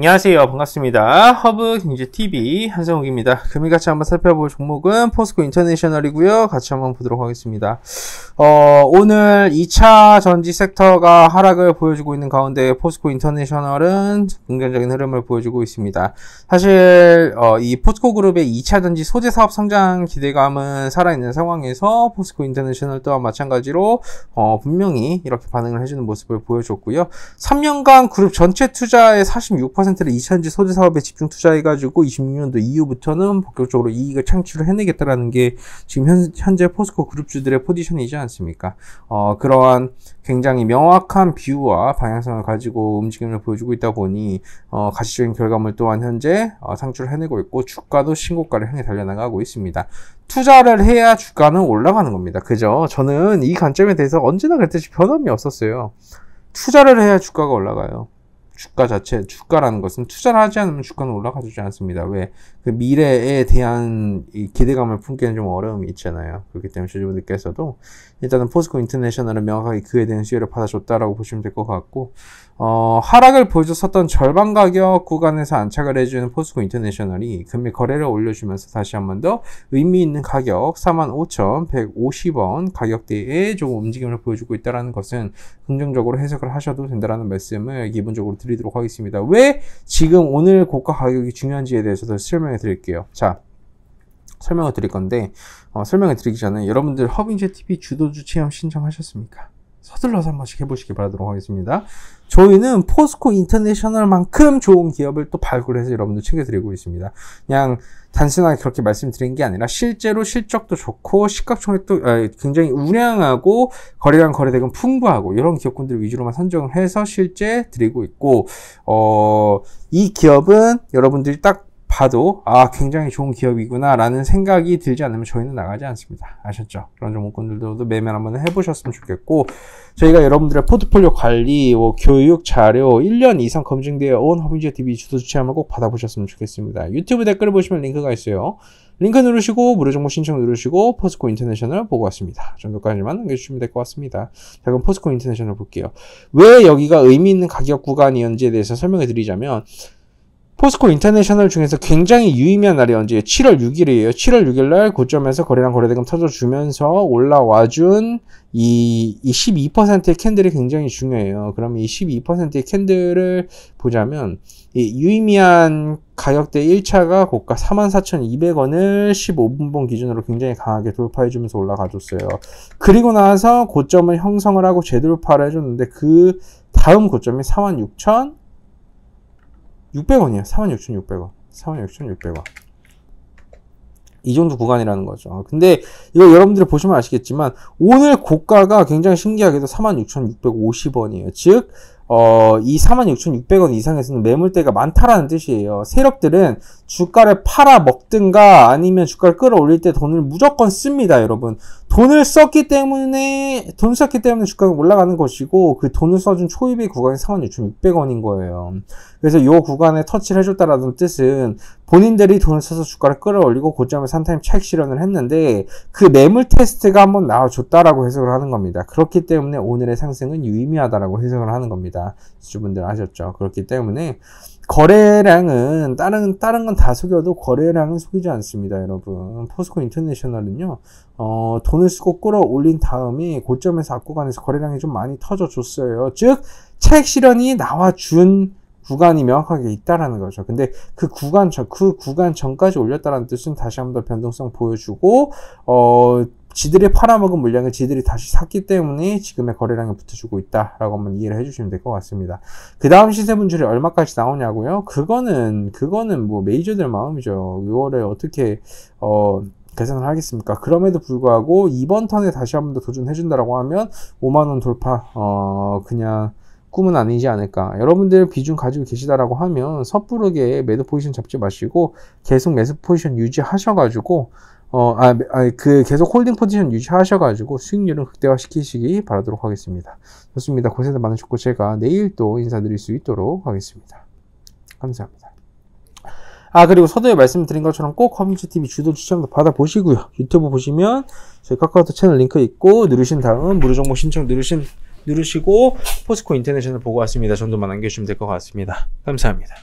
안녕하세요. 반갑습니다. 허브 경제TV 한성욱입니다. 금일 같이 한번 살펴볼 종목은 포스코 인터내셔널이고요. 같이 한번 보도록 하겠습니다. 어, 오늘 2차 전지 섹터가 하락을 보여주고 있는 가운데 포스코 인터내셔널은 긍정적인 흐름을 보여주고 있습니다. 사실 어, 이 포스코 그룹의 2차 전지 소재 사업 성장 기대감은 살아있는 상황에서 포스코 인터내셔널 또한 마찬가지로 어, 분명히 이렇게 반응을 해주는 모습을 보여줬고요. 3년간 그룹 전체 투자의 46% 10%를 2차전지 소재 사업에 집중 투자해가지고 26년도 이후부터는 본격적으로 이익을 창출을 해내겠다라는 게 지금 현, 현재 포스코 그룹주들의 포지션이지 않습니까? 어, 그러한 굉장히 명확한 비유와 방향성을 가지고 움직임을 보여주고 있다 보니 어, 가시적인 결과물 또한 현재 어, 상출을 해내고 있고 주가도 신고가를 향해 달려나가고 있습니다. 투자를 해야 주가는 올라가는 겁니다. 그죠? 저는 이 관점에 대해서 언제나 그랬듯이 변함이 없었어요. 투자를 해야 주가가 올라가요. 주가 자체 주가라는 것은 투자를 하지 않으면 주가는 올라가지 않습니다. 왜그 미래에 대한 이 기대감을 품기는 좀 어려움이 있잖아요. 그렇기 때문에 주주분들께서도 일단은 포스코 인터내셔널은 명확하게 그에 대한 수혜를 받아줬다라고 보시면 될 것 같고 어, 하락을 보여줬었던 절반 가격 구간에서 안착을 해주는 포스코 인터내셔널이 금일 거래를 올려주면서 다시 한 번 더 의미 있는 가격 45,150원 가격대에 조금 움직임을 보여주고 있다는 것은 긍정적으로 해석을 하셔도 된다는 말씀을 기본적으로 드리도록 하겠습니다. 왜 지금 오늘 고가 가격이 중요한지에 대해서도 설명해 드릴게요. 자, 설명을 드릴 건데 어, 설명을 드리기 전에 여러분들 허빙제 TV 주도주 체험 신청하셨습니까? 서둘러서 한 번씩 해보시기 바라도록 하겠습니다. 저희는 포스코 인터내셔널만큼 좋은 기업을 또 발굴해서 여러분들 챙겨드리고 있습니다. 그냥 단순하게 그렇게 말씀드린 게 아니라 실제로 실적도 좋고 시각총액도 어, 굉장히 우량하고 거래량 거래대금 풍부하고 이런 기업군들 위주로만 선정을 해서 실제 드리고 있고 어, 이 기업은 여러분들이 딱 봐도 아 굉장히 좋은 기업이구나라는 생각이 들지 않으면 저희는 나가지 않습니다. 아셨죠? 그런 종목군들도 매매 를 한번 해보셨으면 좋겠고 저희가 여러분들의 포트폴리오 관리, 뭐 교육 자료 1년 이상 검증되어 온 허민지의 TV 주소 주체 한번 꼭 받아보셨으면 좋겠습니다. 유튜브 댓글을 보시면 링크가 있어요. 링크 누르시고 무료 정보 신청 누르시고 포스코 인터내셔널 보고 왔습니다. 정도까지만 남겨주시면 될 것 같습니다. 자 그럼 포스코 인터내셔널 볼게요. 왜 여기가 의미 있는 가격 구간이었는지에 대해서 설명해 드리자면 포스코 인터내셔널 중에서 굉장히 유의미한 날이 언제예요? 7월 6일이에요. 7월 6일날 고점에서 거래량 거래대금 터져주면서 올라와준 이, 12%의 캔들이 굉장히 중요해요. 그러면 이 12%의 캔들을 보자면 이 유의미한 가격대 1차가 고가 44,200원을 15분봉 기준으로 굉장히 강하게 돌파해주면서 올라가줬어요. 그리고 나서 고점을 형성을 하고 재돌파를 해줬는데 그 다음 고점이 46,000 600원이야. 46,600원. 46,600원. 이 정도 구간이라는 거죠. 근데 이거 여러분들이 보시면 아시겠지만 오늘 고가가 굉장히 신기하게도 46,650원이에요. 즉 어, 이 46,600원 이상에서는 매물대가 많다라는 뜻이에요. 세력들은 주가를 팔아 먹든가 아니면 주가를 끌어올릴 때 돈을 무조건 씁니다, 여러분. 돈을 썼기 때문에, 돈 썼기 때문에 주가가 올라가는 것이고, 그 돈을 써준 초입의 구간이 46,600원인 거예요. 그래서 요 구간에 터치를 해줬다라는 뜻은 본인들이 돈을 써서 주가를 끌어올리고 고점에 산타임 책 실현을 했는데 그 매물 테스트가 한번 나와줬다라고 해석을 하는 겁니다. 그렇기 때문에 오늘의 상승은 유의미하다라고 해석을 하는 겁니다. 주주분들 아셨죠? 그렇기 때문에 거래량은 다른 다른 건 다 속여도 거래량은 속이지 않습니다, 여러분. 포스코 인터내셔널은요, 어, 돈을 쓰고 끌어올린 다음에 고점에서 압구간에서 거래량이 좀 많이 터져 줬어요. 즉, 책 실현이 나와준 구간이 명확하게 있다라는 거죠. 근데 그 구간 전, 그 구간 전까지 올렸다라는 뜻은 다시 한 번 더 변동성 보여주고, 어, 지들이 팔아먹은 물량을 지들이 다시 샀기 때문에 지금의 거래량이 붙여주고 있다라고 한번 이해를 해주시면 될 것 같습니다. 그 다음 시세 분출이 얼마까지 나오냐고요? 그거는 그거는 뭐 메이저들 마음이죠. 이거를 어떻게 어 계산을 하겠습니까? 그럼에도 불구하고 이번 턴에 다시 한 번 더 도전해준다라고 하면 5만 원 돌파 어 그냥 꿈은 아니지 않을까. 여러분들 비중 가지고 계시다라고 하면 섣부르게 매도 포지션 잡지 마시고 계속 매수 포지션 유지하셔가지고 어, 아, 아, 그 계속 홀딩 포지션 유지하셔가지고 수익률은 극대화시키시기 바라도록 하겠습니다. 좋습니다. 고생들 많으셨고 제가 내일 또 인사드릴 수 있도록 하겠습니다. 감사합니다. 아 그리고 서두에 말씀드린 것처럼 꼭 커뮤니티 TV 주도 추천도 받아보시고요. 유튜브 보시면 저희 카카오톡 채널 링크 있고 누르신 다음 무료 정보 신청 누르신 누르시고 포스코 인터내셔널 보고 왔습니다. 정도만 남겨주시면 될 것 같습니다. 감사합니다.